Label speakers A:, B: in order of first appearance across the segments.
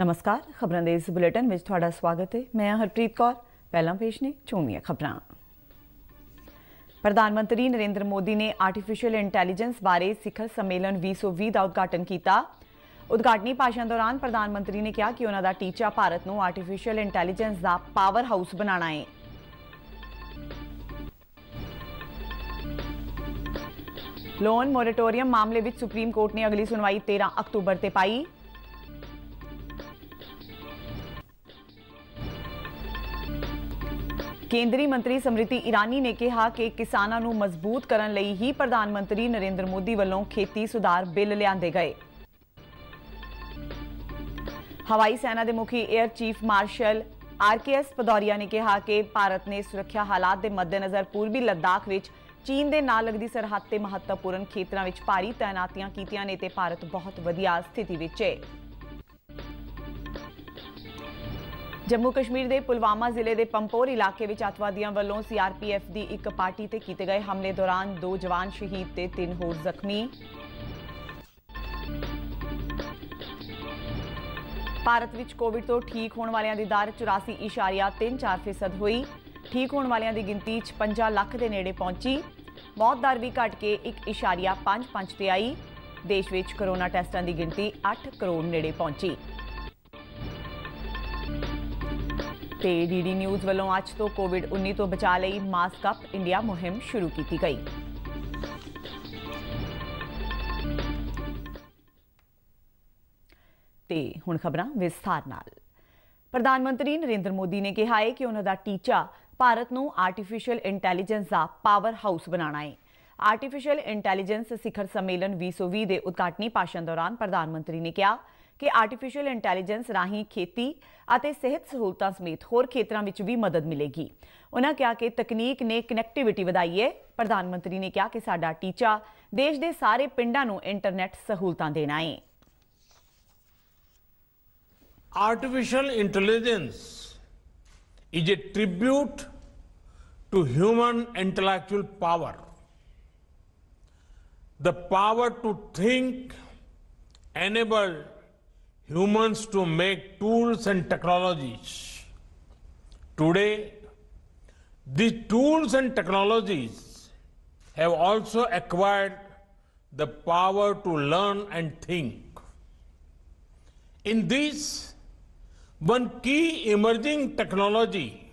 A: नमस्कार खबर इस बुलेटिन स्वागत है मैं हरप्रीत कौर पहला पेशने चौवीं खबर प्रधानमंत्री नरेंद्र मोदी ने आर्टिफिशियल इंटेलिजेंस बारे सिखर सम्मेलन भी सौ भी का उद्घाटन किया उद्घाटनी भाषण दौरान प्रधानमंत्री ने कहा कि उन्होंने टीचा भारत को आर्टिफिशियल इंटैलीजेंस का पावर हाउस बना है लोन मोरेटोरियम मामले में सुप्रीम कोर्ट ने अगली सुनवाई तेरह अक्तूबर से पाई ਕੇਂਦਰੀ ਮੰਤਰੀ ਸਮ੍ਰਿਤੀ ਇਰਾਨੀ ਨੇ ਕਿਹਾ ਕਿ ਕਿਸਾਨਾਂ ਨੂੰ ਮਜ਼ਬੂਤ ਕਰਨ ਲਈ ਹੀ ਪ੍ਰਧਾਨ ਮੰਤਰੀ ਨਰਿੰਦਰ ਮੋਦੀ ਵੱਲੋਂ ਖੇਤੀ ਸੁਧਾਰ ਬਿੱਲ ਲਿਆਂਦੇ ਗਏ ਹਵਾਈ ਸੈਨਾ ਦੇ ਮੁਖੀ air chief marshal RKS Bhadauria ਨੇ ਕਿਹਾ ਕਿ ਭਾਰਤ ਨੇ ਸੁਰੱਖਿਆ ਹਾਲਾਤ ਦੇ ਮੱਦੇਨਜ਼ਰ ਪੂਰਬੀ ਲੱਦਾਖ ਵਿੱਚ ਚੀਨ ਦੇ ਨਾਲ ਲੱਗਦੀ ਸਰਹੱਦ ਤੇ ਮਹੱਤਵਪੂਰਨ ਖੇਤਰਾਂ ਵਿੱਚ ਭਾਰੀ ਤਾਇਨਾਤੀਆਂ ਕੀਤੀਆਂ ਨੇ ਤੇ ਭਾਰਤ ਬਹੁਤ ਵਧੀਆ ਸਥਿਤੀ ਵਿੱਚ ਹੈ ਜੰਮੂ ਕਸ਼ਮੀਰ ਦੇ ਪੁਲਵਾਮਾ ਜ਼ਿਲ੍ਹੇ ਦੇ ਪੰਪੋਰ ਇਲਾਕੇ ਵਿੱਚ ਅਤਵਾਦੀਆਂ ਵੱਲੋਂ ਸੀਆਰਪੀਐਫ ਦੀ ਇੱਕ ਪਾਰਟੀ ਤੇ ਕੀਤੇ ਗਏ ਹਮਲੇ ਦੌਰਾਨ ਦੋ ਜਵਾਨ ਸ਼ਹੀਦ ਤੇ ਤਿੰਨ ਹੋਰ ਜ਼ਖਮੀ ਭਾਰਤ ਵਿੱਚ ਕੋਵਿਡ ਤੋਂ ਠੀਕ ਹੋਣ ਵਾਲਿਆਂ ਦੀ ਦਰ 84.34% ਹੋਈ ਠੀਕ ਹੋਣ ਵਾਲਿਆਂ ਦੀ ਗਿਣਤੀ 56 ਲੱਖ ਦੇ ਨੇੜੇ ਪਹੁੰਚੀ ਮੌਤ ਦਰ ਵੀ ਘਟ ਕੇ 1.55 ਤੇ ਆਈ ਦੇਸ਼ ਵਿੱਚ ਕੋਰੋਨਾ ਟੈਸਟਾਂ ਦੀ ਗਿਣਤੀ 8 ਕਰੋੜ ਨੇੜੇ ਪਹੁੰਚੀ ਤੇ ਡੀਡੀ ਨਿਊਜ਼ ਵੱਲੋਂ ਅੱਜ ਤੋਂ ਕੋਵਿਡ-19 ਤੋਂ ਬਚਾਅ ਲਈ ਮਾਸਕ ਅਪ ਇੰਡੀਆ ਮੁਹਿੰਮ ਸ਼ੁਰੂ ਕੀਤੀ ਗਈ ਤੇ ਹੁਣ ਖਬਰਾਂ ਵਿਸਥਾਰ ਨਾਲ ਪ੍ਰਧਾਨ ਮੰਤਰੀ ਨਰਿੰਦਰ ਮੋਦੀ ਨੇ ਕਿਹਾ ਹੈ ਕਿ ਉਹਨਾਂ ਦਾ ਟੀਚਾ ਭਾਰਤ ਨੂੰ ਆਰਟੀਫੀਸ਼ੀਅਲ ਇੰਟੈਲੀਜੈਂਸ ਦਾ ਪਾਵਰ ਹਾਊਸ ਬਣਾਉਣਾ ਹੈ ਆਰਟੀਫੀਸ਼ੀਅਲ ਇੰਟੈਲੀਜੈਂਸ ਸਿਖਰ ਸੰਮੇਲਨ 2020 ਦੇ ਉਦਘਾਟਨੀ ਭਾਸ਼ਣ ਦੌਰਾਨ ਪ੍ਰਧਾਨ ਮੰਤਰੀ ਨੇ ਕਿਹਾ ਕਿ ਆਰਟੀਫੀਸ਼ੀਅਲ ਇੰਟੈਲੀਜੈਂਸ ਰਾਹੀਂ ਖੇਤੀ ਅਤੇ ਸਿਹਤ ਸਹੂਲਤਾਂ ਸਮੇਤ ਹੋਰ ਖੇਤਰਾਂ ਵਿੱਚ ਵੀ ਮਦਦ ਮਿਲੇਗੀ ਉਹਨਾਂ ਕਿਹਾ ਕਿ ਤਕਨੀਕ ਨੇ ਕਨੈਕਟੀਵਿਟੀ ਵਧਾਈ ਹੈ ਪ੍ਰਧਾਨ ਮੰਤਰੀ ਨੇ ਕਿਹਾ ਕਿ ਸਾਡਾ ਟੀਚਾ ਦੇਸ਼ ਦੇ ਸਾਰੇ ਪਿੰਡਾਂ ਨੂੰ ਇੰਟਰਨੈਟ ਸਹੂਲਤਾਂ ਦੇਣਾ ਹੈ
B: artificial intelligence is a tribute to human intellectual power, the power to think enabled humans to make tools and technologies. Today, these tools and technologies have also acquired the power to learn and think. In this, one key emerging technology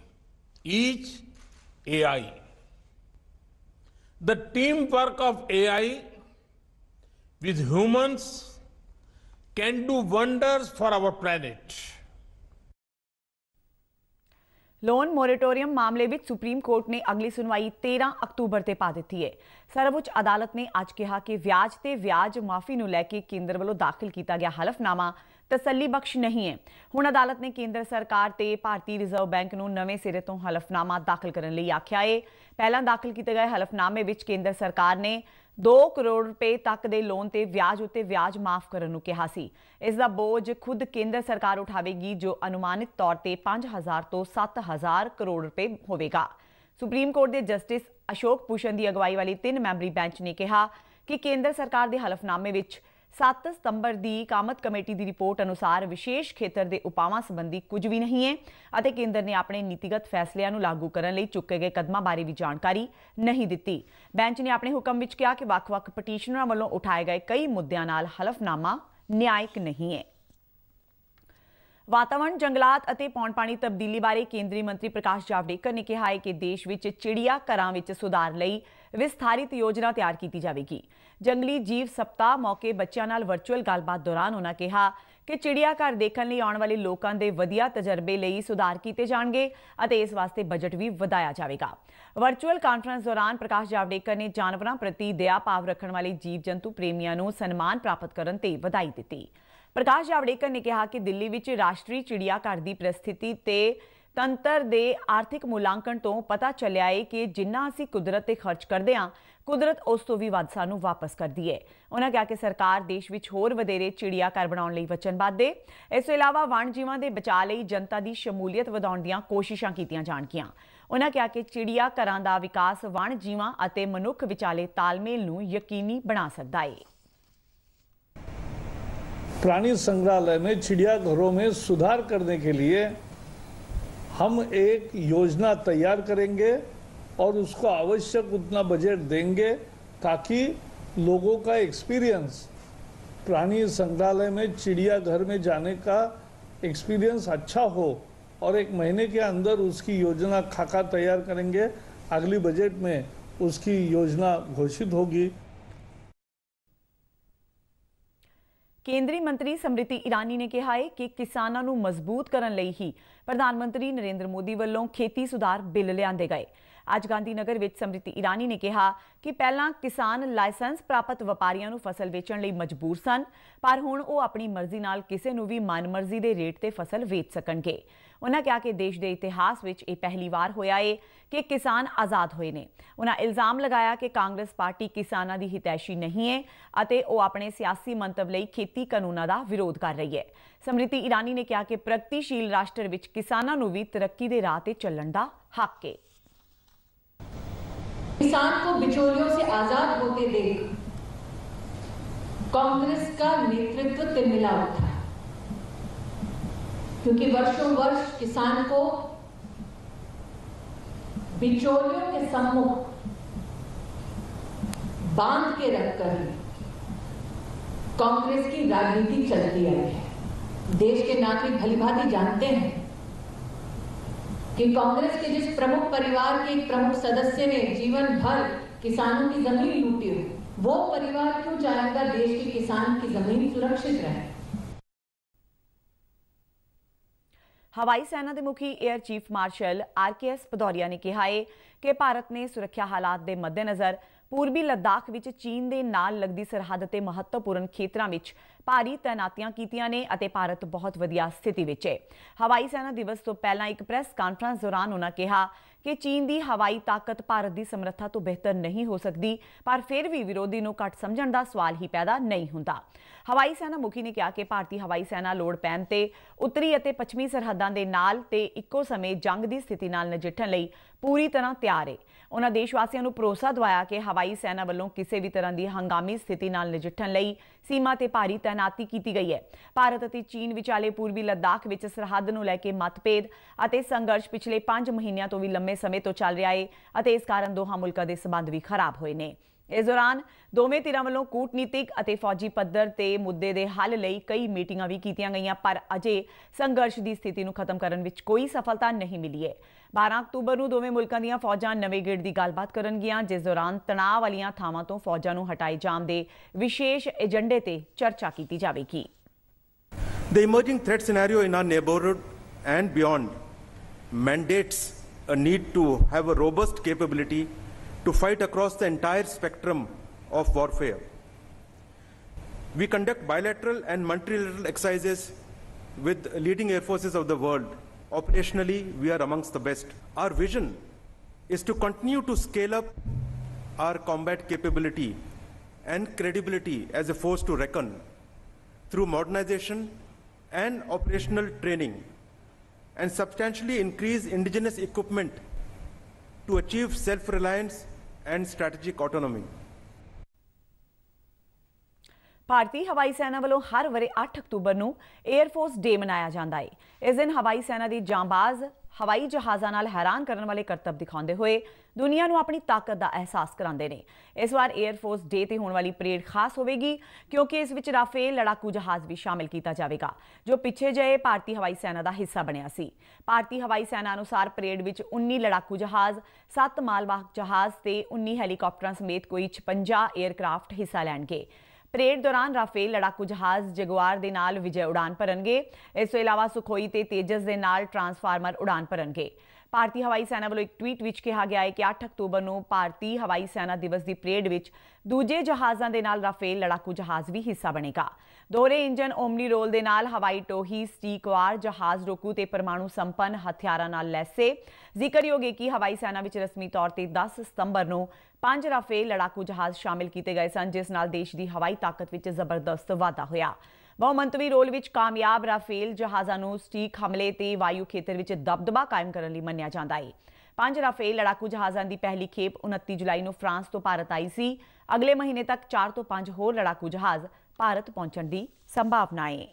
B: is AI. The teamwork of AI with humans can do wonders for our planet.
A: Loan moratorium ਮਾਮਲੇ ਵਿੱਚ supreme court ਨੇ ਅਗਲੀ ਸੁਣਵਾਈ 13 October ਤੇ ਪਾ ਦਿੱਤੀ ਹੈ ਸਰਵਉੱਚ ਅਦਾਲਤ ਨੇ ਅੱਜ ਕਿਹਾ ਕਿ ਵਿਆਜ ਤੇ ਵਿਆਜ ਮਾਫੀ ਨੂੰ ਲੈ ਕੇ ਕੇਂਦਰ ਵੱਲੋਂ ਦਾਖਲ ਕੀਤਾ ਗਿਆ ਹਲਫਨਾਮਾ ਤਸੱਲੀ ਬਖਸ਼ ਨਹੀਂ ਹੈ ਹੁਣ ਅਦਾਲਤ ਨੇ ਕੇਂਦਰ ਸਰਕਾਰ ਤੇ ਭਾਰਤੀ ਰਿਜ਼ਰਵ ਬੈਂਕ ਨੂੰ ਨਵੇਂ ਸਿਰੇ ਤੋਂ ਹਲਫਨਾਮਾ ਦਾਖਲ ਕਰਨ ਲਈ ਆਖਿਆ ਹੈ ਪਹਿਲਾਂ ਦਾਖਲ ਕੀਤੇ ਗਏ ਹਲਫਨਾਮੇ ਵਿੱਚ ਕੇਂਦਰ ਸਰਕਾਰ ਨੇ 2 ਕਰੋੜ ਰੁਪਏ ਤੱਕ ਦੇ ਲੋਨ ਤੇ ਵਿਆਜ ਉੱਤੇ ਵਿਆਜ ਮਾਫ ਕਰਨ ਨੂੰ ਕਿਹਾ ਸੀ ਇਸ ਦਾ ਬੋਝ ਖੁਦ ਕੇਂਦਰ ਸਰਕਾਰ ਉਠਾਵੇਗੀ ਜੋ ਅਨੁਮਾਨਿਤ ਤੌਰ ਤੇ 5000 ਤੋਂ 7000 ਕਰੋੜ ਰੁਪਏ ਹੋਵੇਗਾ ਸੁਪਰੀਮ ਕੋਰਟ ਦੇ ਜਸਟਿਸ ਅਸ਼ੋਕ ਪੂਸ਼ਨ ਦੀ ਅਗਵਾਈ ਵਾਲੀ ਤਿੰਨ ਮੈਂਬਰੀ ਬੈਂਚ ਨੇ ਕਿਹਾ ਕਿ ਕੇਂਦਰ ਸਰਕਾਰ ਦੇ ਹਲਫਨਾਮੇ ਵਿੱਚ 7 ਸਤੰਬਰ ਦੀ ਕਾਮਤ ਕਮੇਟੀ ਦੀ ਰਿਪੋਰਟ ਅਨੁਸਾਰ ਵਿਸ਼ੇਸ਼ ਖੇਤਰ ਦੇ ਉਪਾਵਾਂ ਸੰਬੰਧੀ ਕੁਝ ਵੀ ਨਹੀਂ ਹੈ ਅਤੇ ਕੇਂਦਰ ਨੇ ਆਪਣੇ ਨੀਤੀਗਤ ਫੈਸਲਿਆਂ ਨੂੰ ਲਾਗੂ ਕਰਨ ਲਈ ਚੁੱਕੇ ਗਏ ਕਦਮਾਂ ਬਾਰੇ ਵੀ ਜਾਣਕਾਰੀ ਨਹੀਂ ਦਿੱਤੀ ਬੈਂਚ ਨੇ ਆਪਣੇ ਹੁਕਮ ਵਿੱਚ ਕਿਹਾ ਕਿ ਵੱਖ-ਵੱਖ ਪਟੀਸ਼ਨਰਾਂ ਵੱਲੋਂ ਉਠਾਏ ਗਏ ਕਈ ਮੁੱਦਿਆਂ ਨਾਲ ਹਲਫਨਾਮਾ ਨਿਆਇਕ ਨਹੀਂ ਹੈ ਵਾਤਾਵਰਣ ਜੰਗਲਾਤ ਅਤੇ ਪੌਣ ਪਾਣੀ ਤਬਦੀਲੀ ਬਾਰੇ ਕੇਂਦਰੀ ਮੰਤਰੀ ਪ੍ਰਕਾਸ਼ ਜਾਵੜੇਕਰ ਨੇ ਕਿਹਾ ਹੈ ਕਿ ਦੇਸ਼ ਵਿੱਚ ਚਿੜੀਆ ਘਰਾਂ ਵਿੱਚ ਸੁਧਾਰ ਲਈ ਵਿਸਥਾਰਿਤ ਯੋਜਨਾ ਤਿਆਰ ਕੀਤੀ ਜਾਵੇਗੀ ਜੰਗਲੀ ਜੀਵ ਸਪਤਾਹ ਮੌਕੇ ਬੱਚਿਆਂ ਨਾਲ ਵਰਚੁਅਲ ਗੱਲਬਾਤ ਦੌਰਾਨ ਉਹਨਾਂ ਕਿਹਾ ਕਿ ਚਿੜੀਆ ਘਰ ਦੇਖਣ ਲਈ ਆਉਣ ਵਾਲੇ ਲੋਕਾਂ ਦੇ ਵਧੀਆ ਤਜਰਬੇ ਲਈ ਸੁਧਾਰ ਕੀਤੇ ਜਾਣਗੇ ਅਤੇ ਇਸ ਵਾਸਤੇ ਬਜਟ ਵੀ ਵਧਾਇਆ ਜਾਵੇਗਾ ਵਰਚੁਅਲ ਕਾਨਫਰੰਸ ਦੌਰਾਨ ਪ੍ਰਕਾਸ਼ ਜਾਵੜੇਕਰ ਨੇ ਜਾਨਵਰਾਂ ਪ੍ਰਤੀ ਦਇਆ ਭਾਵ ਰੱਖਣ ਵਾਲੇ ਜੀਵ ਜੰਤੂ ਪ੍ਰੇਮੀਆਂ ਨੂੰ ਸਨਮਾਨ ਪ੍ਰਾਪਤ ਕਰਨ ਤੇ ਵਧਾਈ ਦਿੱਤੀ ਪ੍ਰਕਾਸ਼ ਜਾਵੜੇਕਰ ਨੇ ਕਿਹਾ ਕਿ ਦਿੱਲੀ ਵਿੱਚ ਰਾਸ਼ਟਰੀ ਚਿੜੀਆ ਘਰ ਦੀ ਪ੍ਰਸਥਿਤੀ ਤੇ ਤੰਤਰ ਦੇ ਆਰਥਿਕ ਮੁਲਾਂਕਣ ਤੋਂ ਪਤਾ ਚੱਲਿਆ ਹੈ ਕਿ ਜਿੰਨਾ ਅਸੀਂ ਕੁਦਰਤ ਤੇ ਖਰਚ ਕਰਦੇ ਹਾਂ ਕੁਦਰਤ ਉਸ ਤੋਂ ਵੀ ਵੱਧ ਸਾਨੂੰ ਵਾਪਸ ਕਰਦੀ ਹੈ ਉਹਨਾਂ ਕਿਹਾ ਕਿ ਸਰਕਾਰ ਦੇਸ਼ ਵਿੱਚ ਹੋਰ ਵਧੇਰੇ ਚਿੜੀਆ ਘਰ ਬਣਾਉਣ ਲਈ ਵਚਨਬੱਧ ਹੈ ਇਸ ਤੋਂ ਇਲਾਵਾ ਵਣ ਜੀਵਾਂ ਦੇ ਬਚਾਅ ਲਈ ਜਨਤਾ ਦੀ ਸ਼ਮੂਲੀਅਤ ਵਧਾਉਣ ਦੀਆਂ ਕੋਸ਼ਿਸ਼ਾਂ ਕੀਤੀਆਂ ਜਾਣਗੀਆਂ ਉਹਨਾਂ ਕਿਹਾ ਕਿ ਚਿੜੀਆ ਘਰਾਂ ਦਾ ਵਿਕਾਸ ਵਣ ਜੀਵਾਂ ਅਤੇ ਮਨੁੱਖ ਵਿਚਾਲੇ ਤਾਲਮੇਲ ਨੂੰ ਯਕੀਨੀ ਬਣਾ ਸਕਦਾ ਹੈ
B: प्राणी संग्रहालय में चिड़ियाघरों में सुधार करने के लिए हम एक योजना तैयार करेंगे और उसको आवश्यक उतना बजट देंगे ताकि लोगों का एक्सपीरियंस प्राणी संग्रहालय में चिड़ियाघर में जाने का एक्सपीरियंस अच्छा हो और एक महीने के अंदर उसकी योजना खाका तैयार करेंगे अगली बजट में उसकी योजना घोषित होगी
A: ਕੇਂਦਰੀ ਮੰਤਰੀ ਸਮ੍ਰਿਤੀ ਇਰਾਨੀ ਨੇ ਕਿਹਾ ਹੈ ਕਿ ਕਿਸਾਨਾਂ ਨੂੰ ਮਜ਼ਬੂਤ ਕਰਨ ਲਈ ਹੀ ਪ੍ਰਧਾਨ ਮੰਤਰੀ ਨਰਿੰਦਰ ਮੋਦੀ ਵੱਲੋਂ ਖੇਤੀ ਸੁਧਾਰ ਬਿੱਲ ਲਿਆਂਦੇ ਗਏ ਅੱਜ ਗਾਂਧੀ ਨਗਰ ਵਿੱਚ ਸਮ੍ਰਿਤੀ ਇਰਾਨੀ ਨੇ ਕਿਹਾ ਕਿ ਪਹਿਲਾਂ ਕਿਸਾਨ ਲਾਇਸੈਂਸ ਪ੍ਰਾਪਤ ਵਪਾਰੀਆਂ ਨੂੰ ਫਸਲ ਵੇਚਣ ਲਈ ਮਜਬੂਰ ਸਨ ਪਰ ਹੁਣ ਉਹ ਆਪਣੀ ਮਰਜ਼ੀ ਨਾਲ ਕਿਸੇ ਨੂੰ ਵੀ ਮਨਮਰਜ਼ੀ ਦੇ ਰੇਟ ਤੇ ਫਸਲ ਵੇਚ ਸਕਣਗੇ ਉਹਨਾਂ ਕਿਹਾ ਕਿ ਦੇਸ਼ ਦੇ ਇਤਿਹਾਸ ਵਿੱਚ ਇਹ ਪਹਿਲੀ ਵਾਰ ਹੋਇਆ ਏ ਕਿ ਕਿਸਾਨ ਆਜ਼ਾਦ ਹੋਏ ਨੇ ਉਹਨਾਂ ਇਲਜ਼ਾਮ ਲਗਾਇਆ ਕਿ ਕਾਂਗਰਸ ਪਾਰਟੀ ਕਿਸਾਨਾਂ ਦੀ ਹਿਤੈਸ਼ੀ ਨਹੀਂ ਹੈ ਅਤੇ ਉਹ ਆਪਣੇ ਸਿਆਸੀ ਮੰਤਵ ਲਈ ਖੇਤੀ ਕਾਨੂੰਨਾਂ ਦਾ ਵਿਰੋਧ ਕਰ ਰਹੀ ਹੈ ਸਮ੍ਰਿਤੀ ਇਰਾਨੀ ਨੇ ਕਿਹਾ ਕਿ ਪ੍ਰਗਤੀਸ਼ੀਲ ਰਾਸ਼ਟਰ ਵਿੱਚ ਕਿਸਾਨਾਂ ਨੂੰ ਵੀ ਤਰੱਕੀ ਦੇ ਰਾਹ ਤੇ ਚੱਲਣ ਦਾ ਹੱਕ ਹੈ
C: किसान को बिचौलियों से आजाद होते देख कांग्रेस का नेतृत्व तिलमिला उठा क्योंकि वर्षों वर्ष किसान को बिचौलियों के सम्मुख बांध के रखकर कांग्रेस की राजनीति चलती आई है देश के नागरिक भलीभांति जानते हैं कि कांग्रेस के जिस प्रमुख परिवार के एक प्रमुख सदस्य ने जीवन भर किसानों की जमीन लूटी हो वो
A: परिवार क्यों चाहेगा देश के किसान की जमीन सुरक्षित रहे ਹਵਾਈ ਸੈਨਾ ਦੇ ਮੁਖੀ air chief marshal R K S Bhadauria ਨੇ ਕਿਹਾ ਹੈ ਕਿ ਭਾਰਤ ਨੇ ਸੁਰੱਖਿਆ ਹਾਲਾਤ ਦੇ ਮੱਦੇਨਜ਼ਰ ਪੂਰਬੀ ਲੱਦਾਖ ਵਿੱਚ ਚੀਨ ਦੇ ਨਾਲ ਲੱਗਦੀ ਸਰਹੱਦ ਤੇ ਮਹੱਤਵਪੂਰਨ ਖੇਤਰਾਂ ਵਿੱਚ ਭਾਰੀ ਤਾਇਨਾਤੀਆਂ ਕੀਤੀਆਂ ਨੇ ਅਤੇ ਭਾਰਤ ਬਹੁਤ ਵਧੀਆ ਸਥਿਤੀ ਵਿੱਚ ਹੈ ਹਵਾਈ ਸੈਨਾ ਦਿਵਸ ਤੋਂ ਪਹਿਲਾਂ ਇੱਕ ਪ੍ਰੈਸ ਕਾਨਫਰੰਸ ਦੌਰਾਨ ਉਹਨਾਂ ਕਿਹਾ ਕਿ ਚੀਨ ਦੀ ਹਵਾਈ ਤਾਕਤ ਭਾਰਤ ਦੀ ਸਮਰੱਥਾ ਤੋਂ ਬਿਹਤਰ ਨਹੀਂ ਹੋ ਸਕਦੀ ਪਰ ਫਿਰ ਵੀ ਵਿਰੋਧੀ ਨੂੰ ਘੱਟ ਸਮਝਣ ਦਾ ਸਵਾਲ ਹੀ ਪੈਦਾ ਨਹੀਂ ਹੁੰਦਾ ਹਵਾਈ ਸੈਨਾ ਮੁਖੀ ਨੇ ਕਿਹਾ ਕਿ ਭਾਰਤੀ ਹਵਾਈ ਸੈਨਾ ਲੋੜ ਪੈਣ ਤੇ ਉੱਤਰੀ ਅਤੇ ਪੱਛਮੀ ਸਰਹੱਦਾਂ ਦੇ ਨਾਲ ਤੇ ਇੱਕੋ ਸਮੇਂ ਜੰਗ ਦੀ ਸਥਿਤੀ ਨਾਲ ਨਜਿੱਠਣ ਲਈ ਪੂਰੀ ਤਰ੍ਹਾਂ ਤਿਆਰ ਹੈ ਉਹਨਾਂ ਦੇਸ਼ ਵਾਸੀਆਂ ਨੂੰ ਭਰੋਸਾ ਦਵਾਇਆ ਕਿ ਹਵਾਈ ਸੈਨਾ ਵੱਲੋਂ ਕਿਸੇ ਵੀ ਤਰ੍ਹਾਂ ਦੀ ਹੰਗਾਮੀ ਸਥਿਤੀ ਨਾਲ ਨਜਿੱਠਣ ਲਈ ਸੀਮਾ ਤੇ ਭਾਰੀ ਤਣਾਤੀ ਕੀਤੀ ਗਈ ਹੈ ਭਾਰਤ ਅਤੇ ਚੀਨ ਵਿਚਾਲੇ ਪੂਰਬੀ ਲੱਦਾਖ ਵਿੱਚ ਸਰਹੱਦ ਨੂੰ ਲੈ ਕੇ ਮਤਭੇਦ ਅਤੇ ਸੰਘਰਸ਼ ਪਿਛਲੇ 5 ਮਹੀਨਿਆਂ ਤੋਂ ਵੀ ਲੰਮੇ ਸਮੇਂ ਤੋਂ ਚੱਲ ਰਿਹਾ ਹੈ ਅਤੇ ਇਸ ਕਾਰਨ ਦੋਹਾਂ ਮੁਲਕਾਂ ਦੇ ਸਬੰਧ ਵੀ ਖਰਾਬ ਹੋਏ ਨੇ ਇਸ ਦੌਰਾਨ ਦੋਵੇਂ ਧਿਰਾਂ ਵੱਲੋਂ ਕੂਟਨੀਤਿਕ ਅਤੇ ਫੌਜੀ ਪੱਧਰ ਤੇ ਮੁੱਦੇ ਦੇ ਹੱਲ ਲਈ ਕਈ ਮੀਟਿੰਗਾਂ ਵੀ ਕੀਤੀਆਂ ਗਈਆਂ ਪਰ ਅਜੇ ਸੰਘਰਸ਼ ਦੀ ਸਥਿਤੀ ਨੂੰ ਖਤਮ ਕਰਨ ਵਿੱਚ ਕੋਈ ਸਫਲਤਾ ਨਹੀਂ ਮਿਲੀ ਹੈ 12 ਅਕਤੂਬਰ ਨੂੰ ਦੋਵੇਂ ਮੁਲਕਾਂ ਦੀਆਂ ਫੌਜਾਂ ਨਵੇਂ ਗੇੜ ਦੀ ਗੱਲਬਾਤ ਕਰਨਗੀਆਂ ਜਿਸ ਦੌਰਾਨ ਤਣਾਅ ਵਾਲੀਆਂ ਥਾਵਾਂ ਤੋਂ ਫੌਜਾਂ ਨੂੰ ਹਟਾਏ ਜਾਣ ਦੇ ਵਿਸ਼ੇਸ਼ ਏਜੰਡੇ ਤੇ ਚਰਚਾ ਕੀਤੀ ਜਾਵੇਗੀ
B: The emerging threat scenario in our neighborhood and beyond mandates a need to have a robust capability to fight across the entire spectrum of warfare. We conduct bilateral and multilateral exercises with leading air forces of the world. Operationally, we are amongst the best. Our vision is to continue to scale up our combat capability and credibility as a force to reckon through modernization and operational training and substantially increase indigenous equipment to achieve self-reliance and strategic autonomy
A: ਭਾਰਤੀ ਹਵਾਈ ਸੈਨਾ ਵੱਲੋਂ ਹਰ ਵਰੇ 8 October ਨੂੰ air force ਡੇ ਮਨਾਇਆ ਜਾਂਦਾ ਹੈ ਇਸ ਦਿਨ ਹਵਾਈ ਸੈਨਾ ਦੀ ਜਾਂਬਾਜ਼ ਹਵਾਈ ਜਹਾਜ਼ਾਂ ਨਾਲ ਹੈਰਾਨ ਕਰਨ ਵਾਲੇ ਕਰਤੱਵ ਦਿਖਾਉਂਦੇ ਹੋਏ ਦੁਨੀਆ ਨੂੰ ਆਪਣੀ ਤਾਕਤ ਦਾ ਅਹਿਸਾਸ ਕਰਾਉਂਦੇ ਨੇ ਇਸ ਵਾਰ 에ਅਰ ਫੋਰਸ ਡੇ ਤੇ ਹੋਣ ਵਾਲੀ ਪਰੇਡ ਖਾਸ ਹੋਵੇਗੀ ਕਿਉਂਕਿ ਇਸ ਵਿੱਚ ਰਾਫੇਲ ਲੜਾਕੂ ਜਹਾਜ਼ ਵੀ ਸ਼ਾਮਿਲ ਕੀਤਾ ਜਾਵੇਗਾ ਜੋ ਪਿੱਛੇ ਜਏ ਭਾਰਤੀ ਹਵਾਈ ਸੈਨਾ ਦਾ ਹਿੱਸਾ ਬਣਿਆ ਸੀ ਭਾਰਤੀ ਹਵਾਈ ਸੈਨਾ ਅਨੁਸਾਰ ਪਰੇਡ ਵਿੱਚ 19 ਲੜਾਕੂ ਜਹਾਜ਼ 7 ਮਾਲਵਾਹਕ ਜਹਾਜ਼ ਤੇ 19 ਹੈਲੀਕਾਪਟਰਾਂ ਸਮੇਤ ਕੋਈ 56 에ਅਰਕ੍ਰਾਫਟ ਹਿੱਸਾ ਲੈਣਗੇ ਪਰੇਡ ਦੌਰਾਨ ਰਾਫੇਲ ਲੜਾਕੂ ਜਹਾਜ਼ ਜਗਵਾਰ ਦੇ ਨਾਲ ਵਿਜੈ ਉਡਾਨ ਭਰਨਗੇ ਇਸ ਤੋਂ ਇਲਾਵਾ ਸੁਖੋਈ ਤੇ ਤੇਜਸ ਦੇ ਨਾਲ ਟਰਾਂਸਫਾਰਮਰ ਉਡਾਨ ਭਰਨਗੇ ਭਾਰਤੀ ਹਵਾਈ ਸੈਨਾ ਵੱਲੋਂ ਇੱਕ ਟਵੀਟ ਵਿੱਚ ਕਿਹਾ ਗਿਆ ਹੈ ਕਿ 8 ਅਕਤੂਬਰ ਨੂੰ ਭਾਰਤੀ ਹਵਾਈ ਸੈਨਾ ਦਿਵਸ ਦੀ ਪਰੇਡ ਵਿੱਚ ਦੂਜੇ ਜਹਾਜ਼ਾਂ ਦੇ ਨਾਲ ਰਾਫੇਲ ਲੜਾਕੂ ਜਹਾਜ਼ ਵੀ ਹਿੱਸਾ ਬਣੇਗਾ ਦੋਹਰੇ ਇੰਜਨ ਓਮਨੀ ਰੋਲ ਦੇ ਨਾਲ ਹਵਾਈ ਟੋਹੀ ਸਟੀਕਵਾਰ ਜਹਾਜ਼ ਰੋਕੂ ਤੇ ਪਰਮਾਣੂ ਸੰਪੰਨ ਹਥਿਆਰਾਂ ਨਾਲ ਲੈਸੇ ਜ਼ਿਕਰਯੋਗ ਹੈ ਕਿ ਹਵਾਈ ਸੈਨਾ ਵਿੱਚ ਰਸਮੀ ਤੌਰ ਤੇ 10 ਸਤੰਬਰ ਨੂੰ ਪੰਜ ਰਾਫੇਲ ਲੜਾਕੂ ਜਹਾਜ਼ ਸ਼ਾਮਿਲ ਕੀਤੇ ਗਏ ਸਨ ਜਿਸ ਨਾਲ ਦੇਸ਼ ਦੀ ਹਵਾਈ ਤਾਕਤ ਵਿੱਚ ਜ਼ਬਰਦਸਤ ਵਾਧਾ ਹੋਇਆ ਬਹੁਮੰਤਵੀ ਰੋਲ ਵਿੱਚ ਕਾਮਯਾਬ ਰਾਫੇਲ ਜਹਾਜ਼ਾਂ ਨੂੰ ਸਟੀਕ ਹਮਲੇ ਤੇ ਵਾਯੂ ਖੇਤਰ ਵਿੱਚ ਦਬਦਬਾ ਕਾਇਮ ਕਰਨ ਲਈ ਮੰਨਿਆ ਜਾਂਦਾ ਹੈ ਪੰਜ ਰਾਫੇਲ ਲੜਾਕੂ ਜਹਾਜ਼ਾਂ ਦੀ ਪਹਿਲੀ ਖੇਪ 29 ਜੁਲਾਈ ਨੂੰ ਫਰਾਂਸ ਤੋਂ ਭਾਰਤ ਆਈ ਸੀ ਅਗਲੇ ਮਹੀਨੇ ਤੱਕ 4 ਤੋਂ 5 ਹੋਰ ਲੜਾਕੂ ਜਹਾਜ਼ ਭਾਰਤ ਪਹੁੰਚਣ ਦੀ ਸੰਭਾਵਨਾ ਹੈ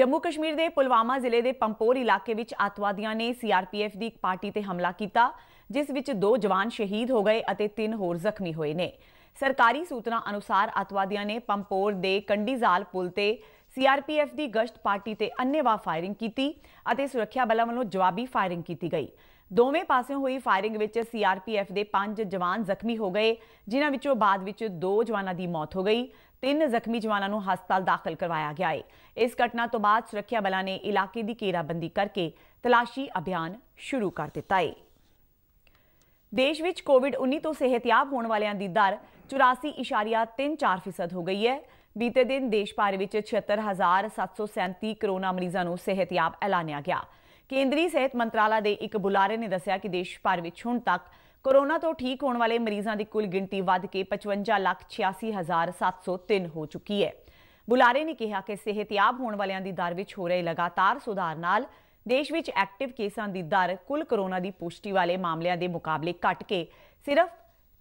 A: ਜੰਮੂ ਕਸ਼ਮੀਰ ਦੇ ਪੁਲਵਾਮਾ ਜ਼ਿਲ੍ਹੇ ਦੇ ਪੰਪੋਰ ਇਲਾਕੇ ਵਿੱਚ ਆਤਵਾਦੀਆਂ ਨੇ ਸੀਆਰਪੀਐਫ ਦੀ ਇੱਕ ਪਾਰਟੀ ਤੇ ਹਮਲਾ ਕੀਤਾ ਜਿਸ ਵਿੱਚ ਦੋ ਜਵਾਨ ਸ਼ਹੀਦ ਹੋ ਗਏ ਅਤੇ ਤਿੰਨ ਹੋਰ ਜ਼ਖਮੀ ਹੋਏ ਨੇ ਸਰਕਾਰੀ ਸੂਤਰਾਂ ਅਨੁਸਾਰ ਅਤਵਾਦੀਆਂ ਨੇ ਪੰਪੋਰ ਦੇ ਕੰਡੀਜ਼ਾਲ ਪੁਲ ਤੇ ਸੀਆਰਪੀਐਫ ਦੀ ਗਸ਼ਤ ਪਾਰਟੀ ਤੇ ਅੰਨੇਵਾ ਫਾਇਰਿੰਗ ਕੀਤੀ ਅਤੇ ਸੁਰੱਖਿਆ ਬਲਾਂ ਵੱਲੋਂ ਜਵਾਬੀ ਫਾਇਰਿੰਗ ਕੀਤੀ ਗਈ ਦੋਵੇਂ ਪਾਸਿਓਂ ਹੋਈ ਫਾਇਰਿੰਗ ਵਿੱਚ ਸੀਆਰਪੀਐਫ ਦੇ 5 ਜਵਾਨ ਜ਼ਖਮੀ ਹੋ ਗਏ ਜਿਨ੍ਹਾਂ ਵਿੱਚੋਂ ਬਾਅਦ ਵਿੱਚ 2 ਜਵਾਨਾਂ ਦੀ ਮੌਤ ਹੋ ਗਈ ਤਿੰਨ ਜ਼ਖਮੀ ਜਵਾਨਾਂ ਨੂੰ ਹਸਪਤਾਲ ਦਾਖਲ ਕਰਵਾਇਆ ਗਿਆ ਹੈ ਇਸ ਘਟਨਾ ਤੋਂ ਬਾਅਦ ਸੁਰੱਖਿਆ ਬਲਾਂ ਨੇ ਇਲਾਕੇ ਦੀ ਘੇਰਾਬੰਦੀ ਕਰਕੇ ਤਲਾਸ਼ੀ ਅਭਿਆਨ ਸ਼ੁਰੂ ਕਰ ਦਿੱਤਾ ਹੈ ਦੇਸ਼ ਵਿੱਚ ਕੋਵਿਡ-19 ਤੋਂ ਸਿਹਤਯਾਬ ਹੋਣ ਵਾਲਿਆਂ ਦੀ ਦਰ 84.34% ਹੋ ਗਈ ਹੈ ਬੀਤੇ ਦਿਨ ਦੇਸ਼ ਭਰ ਵਿੱਚ 76737 ਕਰੋਨਾ ਮਰੀਜ਼ਾਂ ਨੂੰ ਸਿਹਤਯਾਬ ਐਲਾਨਿਆ ਗਿਆ ਕੇਂਦਰੀ ਸਿਹਤ ਮੰਤਰਾਲਾ ਦੇ ਇੱਕ ਬੁਲਾਰੇ ਨੇ ਦੱਸਿਆ ਕਿ ਦੇਸ਼ ਭਰ ਵਿੱਚ ਹੁਣ ਤੱਕ ਕੋਰੋਨਾ ਤੋਂ ਠੀਕ ਹੋਣ ਵਾਲੇ ਮਰੀਜ਼ਾਂ ਦੀ ਕੁੱਲ ਗਿਣਤੀ ਵੱਧ ਕੇ 55,86,703 ਹੋ ਚੁੱਕੀ ਹੈ ਬੁਲਾਰੇ ਨੇ ਕਿਹਾ ਕਿ ਸਿਹਤਯਾਬ ਹੋਣ ਵਾਲਿਆਂ ਦੀ ਦਰ ਵਿੱਚ ਹੋ ਰਹੇ ਲਗਾਤਾਰ ਸੁਧਾਰ ਨਾਲ ਦੇਸ਼ ਵਿੱਚ ਐਕਟਿਵ ਕੇਸਾਂ ਦੀ ਦਰ ਕੁੱਲ ਕਰੋਨਾ ਦੀ ਪੁਸ਼ਟੀ ਵਾਲੇ ਮਾਮਲਿਆਂ ਦੇ ਮੁਕਾਬਲੇ ਘਟ ਕੇ ਸਿਰਫ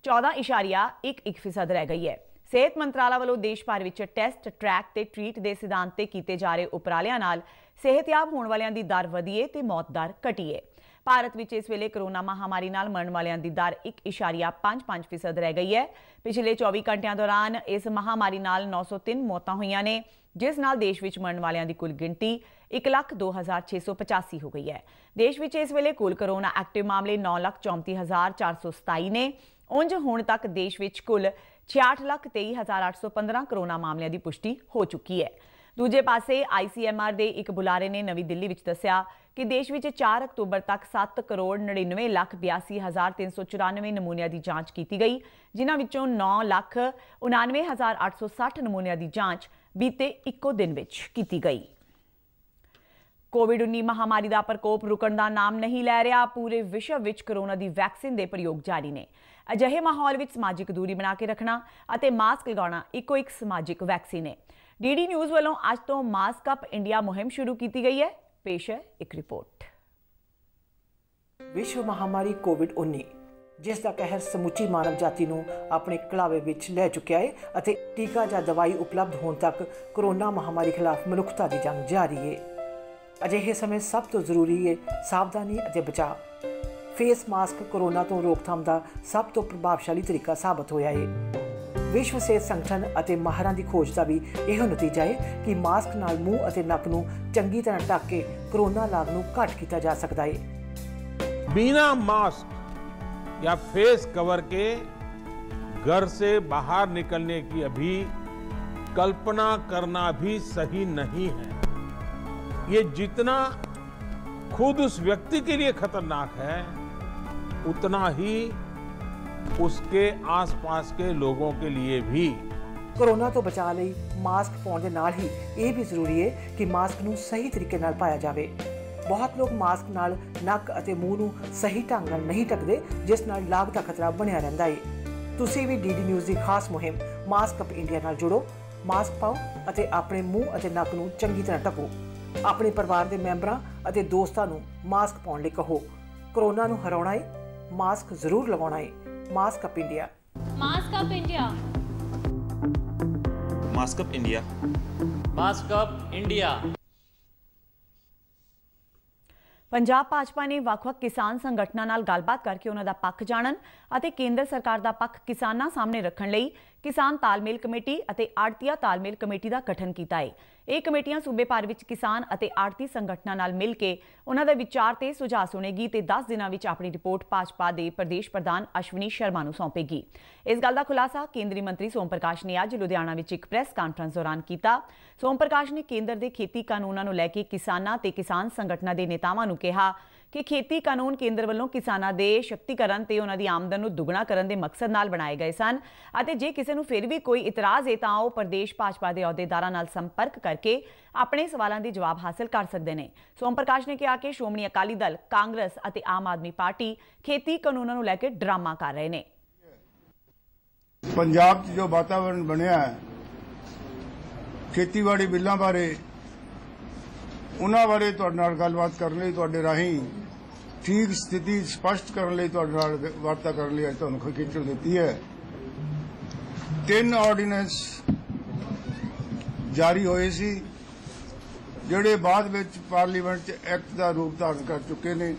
A: 14.11% ਰਹਿ ਗਈ ਹੈ ਸਿਹਤ ਮੰਤਰਾਲਾ ਵੱਲੋਂ ਦੇਸ਼ ਭਰ ਵਿੱਚ ਟੈਸਟ ਟਰੈਕ ਤੇ ਟ੍ਰੀਟ ਦੇ ਸਿਧਾਂਤ ਤੇ ਕੀਤੇ ਜਾ ਰਹੇ ਉਪਰਾਲਿਆਂ ਨਾਲ ਸਿਹਤਯਾਬ ਹੋਣ ਵਾਲਿਆਂ ਦੀ ਦਰ ਵਧੀਏ ਤੇ ਮੌਤ ਦਰ ਘਟੀਏ ਭਾਰਤ ਵਿੱਚ ਇਸ ਵੇਲੇ ਕਰੋਨਾ ਮਹਾਮਾਰੀ ਨਾਲ ਮਰਨ ਵਾਲਿਆਂ ਦੀ ਦਰ 1.55% ਰਹਿ ਗਈ ਹੈ ਪਿਛਲੇ 24 ਘੰਟਿਆਂ ਦੌਰਾਨ ਇਸ ਮਹਾਮਾਰੀ ਨਾਲ 903 ਮੌਤਾਂ ਹੋਈਆਂ ਨੇ ਜਿਸ ਨਾਲ ਦੇਸ਼ ਵਿੱਚ ਮਰਨ ਵਾਲਿਆਂ ਦੀ ਕੁੱਲ ਗਿਣਤੀ 102685 ਹੋ ਗਈ ਹੈ ਦੇਸ਼ ਵਿੱਚ ਇਸ ਵੇਲੇ ਕੁੱਲ ਕਰੋਨਾ ਐਕਟਿਵ ਮਾਮਲੇ 934427 ਨੇ ਉੰਜ ਹੁਣ ਤੱਕ ਦੇਸ਼ ਵਿੱਚ ਕੁੱਲ 66,23,815 ਕਰੋਨਾ ਮਾਮਲਿਆਂ ਦੀ ਪੁਸ਼ਟੀ ਹੋ ਚੁੱਕੀ ਹੈ ਦੂਜੇ ਪਾਸੇ ICMR ਦੇ ਇੱਕ ਬੁਲਾਰੇ ਨੇ ਨਵੀਂ ਦਿੱਲੀ ਵਿੱਚ ਦੱਸਿਆ ਕਿ ਦੇਸ਼ ਵਿੱਚ 4 ਅਕਤੂਬਰ ਤੱਕ 7 ਕਰੋੜ 99 ਲੱਖ 82394 ਨਮੂਨਿਆਂ ਦੀ ਜਾਂਚ ਕੀਤੀ ਗਈ ਜਿਨ੍ਹਾਂ ਵਿੱਚੋਂ 9 ਲੱਖ 99860 ਨਮੂਨਿਆਂ ਦੀ ਜਾਂਚ ਬੀਤੇ ਇੱਕੋ ਦਿਨ ਵਿੱਚ ਕੀਤੀ ਗਈ ਕੋਵਿਡ-19 ਮਹਾਮਾਰੀ ਦਾ ਪ੍ਰਕੋਪ ਰੁਕਣ ਦਾ ਨਾਮ ਨਹੀਂ ਲੈ ਰਿਹਾ ਪੂਰੇ ਵਿਸ਼ਵ ਵਿੱਚ ਕਰੋਨਾ ਦੀ ਵੈਕਸੀਨ ਦੇ ਪ੍ਰਯੋਗ ਜਾਰੀ ਨੇ ਅਜਿਹੇ ਮਾਹੌਲ ਵਿੱਚ ਸਮਾਜਿਕ ਦੂਰੀ ਬਣਾ ਕੇ ਰੱਖਣਾ ਅਤੇ ਮਾਸਕ ਲਗਾਉਣਾ ਇੱਕੋ ਇੱਕ ਸਮਾਜਿਕ ਵੈਕਸੀਨ ਹੈ ਡੀਡੀ ਨਿਊਜ਼ ਵੱਲੋਂ ਅੱਜ ਤੋਂ ਮਾਸਕ ਅਪ ਇੰਡੀਆ ਮੁਹਿੰਮ ਸ਼ੁਰੂ ਕੀਤੀ ਗਈ ਹੈ ਪੇਸ਼ ਹੈ ਇੱਕ ਰਿਪੋਰਟ
C: ਵਿਸ਼ਵ ਮਹਾਮਾਰੀ ਕੋਵਿਡ-19 ਜਿਸ ਦਾ ਕਹਿਰ ਸਮੁੱਚੀ ਮਾਨਵ ਜਾਤੀ ਨੂੰ ਆਪਣੇ ਕਲਾਵੇ ਵਿੱਚ ਲੈ ਚੁੱਕਿਆ ਹੈ ਅਤੇ ਟੀਕਾ ਜਾਂ ਦਵਾਈ ਉਪਲਬਧ ਹੋਣ ਤੱਕ ਕਰੋਨਾ ਮਹਾਮਾਰੀ ਖਿਲਾਫ ਮਨੁੱਖਤਾ ਦੀ ਜੰਗ ਜਾਰੀ ਹੈ ਅਜਿਹੇ ਸਮੇਂ ਸਭ ਤੋਂ ਜ਼ਰੂਰੀ ਹੈ ਸਾਵਧਾਨੀ ਅਤੇ ਬਚਾਅ ਫੇਸ ਮਾਸਕ ਕਰੋਨਾ ਤੋਂ ਰੋਕਥਾਮ ਦਾ ਸਭ ਤੋਂ ਪ੍ਰਭਾਵਸ਼ਾਲੀ ਤਰੀਕਾ ਸਾਬਤ ਹੋਇਆ ਹੈ ਵਿਸ਼ਵ ਸਿਹਤ ਸੰਗਠਨ ਅਤੇ ਮਾਹਰਾਂ ਦੀ ਖੋਜ ਦਾ ਵੀ ਇਹੋ ਨਤੀਜਾ ਹੈ ਕਿ ਮਾਸਕ ਨਾਲ ਮੂੰਹ ਅਤੇ ਨੱਕ ਨੂੰ ਚੰਗੀ ਤਰ੍ਹਾਂ ਢੱਕ ਕੇ ਕਰੋਨਾ ਲਾਗ ਨੂੰ ਘੱਟ ਕੀਤਾ ਜਾ ਸਕਦਾ ਹੈ
B: ਬਿਨਾ ਮਾਸਕ या फेस कवर के घर से बाहर निकलने की अभी कल्पना करना भी सही नहीं है ये जितना खुद उस व्यक्ति के लिए खतरनाक है उतना ही उसके आसपास के लोगों के लिए भी
C: कोरोना तो बचा ਲਈ मास्क ਪਾਉਣ ही ये भी जरूरी है कि मास्क ਕਿ ਮਾਸਕ पाया जाए ਬਹੁਤ ਲੋਕ ਮਾਸਕ ਨਾਲ ਨੱਕ ਅਤੇ ਮੂੰਹ ਨੂੰ ਸਹੀ ਢੰਗ ਨਾਲ ਨਹੀਂ ਢੱਕਦੇ ਜਿਸ ਨਾਲ ਲਾਗ ਦਾ ਖਤਰਾ ਬਣਿਆ ਰਹਿੰਦਾ ਹੈ ਤੁਸੀਂ ਵੀ ਡੀਡੀ ਨਿਊਜ਼ ਦੀ ਖਾਸ ਮੁਹਿੰਮ ਮਾਸਕ ਅਪ ਇੰਡੀਆ ਨਾਲ ਜੁੜੋ ਮਾਸਕ ਪਾਓ ਅਤੇ ਆਪਣੇ ਮੂੰਹ ਅਤੇ ਨੱਕ ਨੂੰ ਚੰਗੀ ਤਰ੍ਹਾਂ ਢੱਕੋ ਆਪਣੇ ਪਰਿਵਾਰ ਦੇ ਮੈਂਬਰਾਂ ਅਤੇ ਦੋਸਤਾਂ ਨੂੰ ਮਾਸਕ ਪਾਉਣ ਲਈ ਕਹੋ ਕਰੋਨਾ ਨੂੰ ਹਰਾਉਣਾ ਹੈ ਮਾਸਕ ਜ਼ਰੂਰ ਲਗਾਉਣਾ ਹੈ mask up India
A: mask up India
B: mask up India mask up India
A: Punjab Bhajpa ਨੇ ਵੱਖ-ਵੱਖ ਕਿਸਾਨ ਸੰਗਠਨਾਂ ਨਾਲ ਗੱਲਬਾਤ ਕਰਕੇ ਉਹਨਾਂ ਦਾ ਪੱਖ ਜਾਣਨ ਅਤੇ ਕੇਂਦਰ ਸਰਕਾਰ ਦਾ ਪੱਖ ਕਿਸਾਨਾਂ ਸਾਹਮਣੇ ਰੱਖਣ ਲਈ ਕਿਸਾਨ ਤਾਲਮੇਲ ਕਮੇਟੀ ਅਤੇ ਆੜਤੀਆ ਤਾਲਮੇਲ ਕਮੇਟੀ ਦਾ ਗਠਨ ਕੀਤਾ ਹੈ ਇਹ ਕਮੇਟੀਆਂ ਸੂਬੇ ਭਰ ਵਿੱਚ ਕਿਸਾਨ ਅਤੇ ਆੜਤੀ ਸੰਗਠਨਾਂ ਨਾਲ ਮਿਲ ਕੇ ਉਹਨਾਂ ਦੇ ਵਿਚਾਰ ਤੇ ਸੁਝਾਅ ਸੁਣੇਗੀ ਤੇ 10 ਦਿਨਾਂ ਵਿੱਚ ਆਪਣੀ ਰਿਪੋਰਟ ਭਾਜਪਾ ਦੇ ਪ੍ਰਦੇਸ਼ ਪ੍ਰਧਾਨ ਅਸ਼ਵਨੀ ਸ਼ਰਮਾ ਨੂੰ ਸੌਂਪੇਗੀ ਇਸ ਗੱਲ ਦਾ ਖੁਲਾਸਾ ਕੇਂਦਰੀ ਮੰਤਰੀ ਸੋਮ ਪ੍ਰਕਾਸ਼ ਨੇ ਅੱਜ ਲੁਧਿਆਣਾ ਵਿੱਚ ਇੱਕ ਪ੍ਰੈਸ ਕਾਨਫਰੰਸ ਦੌਰਾਨ ਕੀਤਾ ਸੋਮ ਪ੍ਰਕਾਸ਼ ਨੇ ਕੇਂਦਰ ਦੇ ਖੇਤੀ ਕਾਨੂੰਨਾਂ ਨੂੰ ਲੈ ਕੇ ਕਿਸਾਨਾਂ ਤੇ ਕਿਸਾਨ ਸੰਗਠਨਾਂ ਦੇ ਨੇਤਾਵਾਂ ਨੂੰ ਕਿਹਾ ਕਿ ਖੇਤੀ ਕਾਨੂੰਨ ਕੇਂਦਰ ਵੱਲੋਂ ਕਿਸਾਨਾਂ ਦੇ ਸ਼ਕਤੀਕਰਨ ਤੇ ਉਹਨਾਂ ਦੀ ਆਮਦਨ ਨੂੰ ਦੁੱਗਣਾ ਕਰਨ ਦੇ ਮਕਸਦ ਨਾਲ ਬਣਾਏ ਗਏ ਸਨ ਅਤੇ ਜੇ ਕਿਸੇ ਨੂੰ ਫਿਰ ਵੀ ਕੋਈ ਇਤਰਾਜ਼ ਹੈ ਤਾਂ ਉਹ ਪ੍ਰਦੇਸ਼ ਭਾਜਪਾ ਦੇ ਅਹੁਦੇਦਾਰਾਂ ਨਾਲ ਸੰਪਰਕ ਕਰਕੇ ਆਪਣੇ ਸਵਾਲਾਂ ਦੇ ਜਵਾਬ ਹਾਸਲ ਕਰ ਸਕਦੇ ਨੇ ਸੋਮ ਪ੍ਰਕਾਸ਼ ਨੇ ਕਿਹਾ ਕਿ ਸ਼੍ਰੋਮਣੀ ਅਕਾਲੀ ਦਲ ਕਾਂਗਰਸ ਅਤੇ ਆਮ ਆਦਮੀ ਪਾਰਟੀ ਖੇਤੀ ਕਾਨੂੰਨਾਂ ਨੂੰ ਲੈ ਕੇ ਡਰਾਮਾ ਕਰ ਰਹੇ ਨੇ
D: ਪੰਜਾਬ 'ਚ ਜੋ ਵਾਤਾਵਰਣ ਬਣਿਆ ਹੈ ਖੇਤੀਬਾੜੀ ਬਿੱਲਾਂ ਬਾਰੇ ਉਹਨਾਂ ਬਾਰੇ ਤੁਹਾਡੇ ਨਾਲ ਗੱਲਬਾਤ ਕਰਨ ਲਈ ਤੁਹਾਡੇ ਰਾਹੀਂ ਠੀਕ ਸਥਿਤੀ ਸਪਸ਼ਟ ਕਰਨ ਲਈ ਤੁਹਾਡੇ ਨਾਲ ਵਾਰਤਾ ਕਰਨ ਲਈ ਅੱਜ ਤੁਹਾਨੂੰ ਖਿੱਚਣ ਦਿੱਤੀ ਹੈ ਤਿੰਨ ਆਰਡੀਨੈਂਸ ਜਾਰੀ ਹੋਏ ਸੀ ਜਿਹੜੇ ਬਾਅਦ ਵਿੱਚ ਪਾਰਲੀਮੈਂਟ 'ਚ ਐਕਟ ਦਾ ਰੂਪ ਧਾਰਨ ਕਰ ਚੁੱਕੇ ਨੇ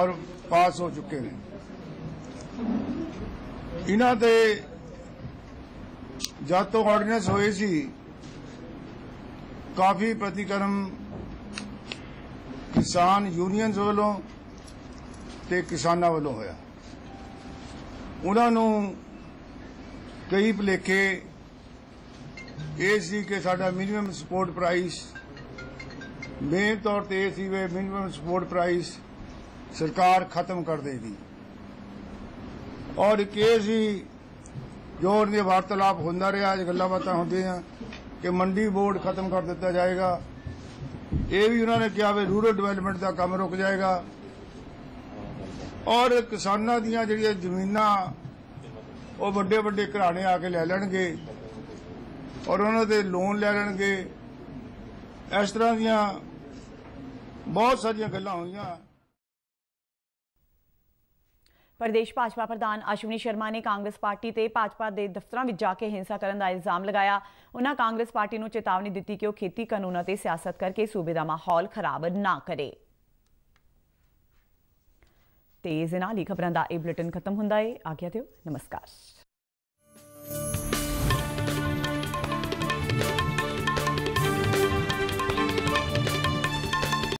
D: ਔਰ ਪਾਸ ਹੋ ਚੁੱਕੇ ਨੇ ਇਹਨਾਂ ਦੇ ਜਦ ਤੋਂ ਆਰਡੀਨੈਂਸ ਹੋਏ ਸੀ ਕਾਫੀ ਪ੍ਰਤੀਕਰਮ ਕਿਸਾਨ ਯੂਨੀਅਨਸ ਵੱਲੋਂ ਤੇ ਕਿਸਾਨਾਂ ਵੱਲੋਂ ਹੋਇਆ ਉਹਨਾਂ ਨੂੰ ਕਈ ਭਲੇਖੇ ਇਹ ਸੀ ਕਿ ਸਾਡਾ ਮਿਨੀਮਮ ਸਪੋਰਟ ਪ੍ਰਾਈਸ ਮੇਨ ਤੌਰ ਤੇ ਇਹ ਸੀ ਵੇ ਮਿਨੀਮਮ ਸਪੋਰਟ ਪ੍ਰਾਈਸ ਸਰਕਾਰ ਖਤਮ ਕਰ ਦੇਗੀ ਔਰ ਕੇ ਜੀ ਜੋਰ ਦੇ ਵਾਰਤਾਲਾਪ ਹੁੰਦਾ ਰਿਹਾ ਅੱਜ ਗੱਲਾਂ ਬਾਤਾਂ ਹੁੰਦੀਆਂ ਕਿ ਮੰਡੀ ਬੋਰਡ ਖਤਮ ਕਰ ਦਿੱਤਾ ਜਾਏਗਾ ਇਹ ਵੀ ਉਹਨਾਂ ਨੇ ਕਿਹਾ ਵੀ ਰੂਰਲ ਡਿਵੈਲਪਮੈਂਟ ਦਾ ਕੰਮ ਰੁਕ ਜਾਏਗਾ ਔਰ ਕਿਸਾਨਾਂ ਦੀਆਂ ਜਿਹੜੀਆਂ ਜ਼ਮੀਨਾਂ ਉਹ ਵੱਡੇ ਵੱਡੇ ਘਰਾਣੇ ਆ ਕੇ ਲੈ ਲੈਣਗੇ ਔਰ ਉਹਨਾਂ ਦੇ ਲੋਨ ਲੈ ਲੈਣਗੇ ਇਸ ਤਰ੍ਹਾਂ ਦੀਆਂ ਬਹੁਤ ਸਾਰੀਆਂ ਗੱਲਾਂ ਹੋਈਆਂ
A: ਪ੍ਰਦੇਸ਼ ਭਾਜਪਾ ਪ੍ਰਧਾਨ ਅਸ਼ਵਨੀ ਸ਼ਰਮਾ ਨੇ ਕਾਂਗਰਸ ਪਾਰਟੀ ਤੇ ਭਾਜਪਾ ਦੇ ਦਫ਼ਤਰਾਂ ਵਿੱਚ ਜਾ ਕੇ ਹਿੰਸਾ ਕਰਨ ਦਾ ਇਲਜ਼ਾਮ ਲਗਾਇਆ ਉਹਨਾਂ ਕਾਂਗਰਸ ਪਾਰਟੀ ਨੂੰ ਚੇਤਾਵਨੀ ਦਿੱਤੀ ਕਿ ਉਹ ਖੇਤੀ ਕਾਨੂੰਨਾਂ ਤੇ ਸਿਆਸਤ ਕਰਕੇ ਸੂਬੇ ਦਾ ਮਾਹੌਲ ਖਰਾਬ ਨਾ ਕਰੇ ਤੇ ਇਸ ਨਾਲ ਹੀ ਖਬਰਾਂ ਦਾ ਇਹ ਬੁਲੇਟਿਨ ਖਤਮ ਹੁੰਦਾ ਹੈ ਆਗਿਆ ਦਿਓ ਨਮਸਕਾਰ